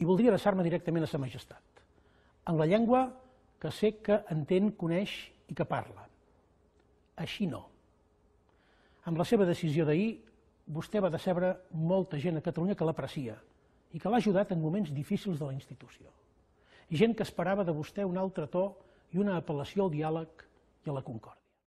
i voldria adreçar-me directament a sa majestat, en la llengua que sé que entén, coneix i que parla. Així no. Amb la seva decisió d'ahir, vostè va decebre molta gent a Catalunya que l'aprecia i que l'ha ajudat en moments difícils de la institució. Gent que esperava de vostè un altre to i una apel·lació al diàleg i a la concòrdia.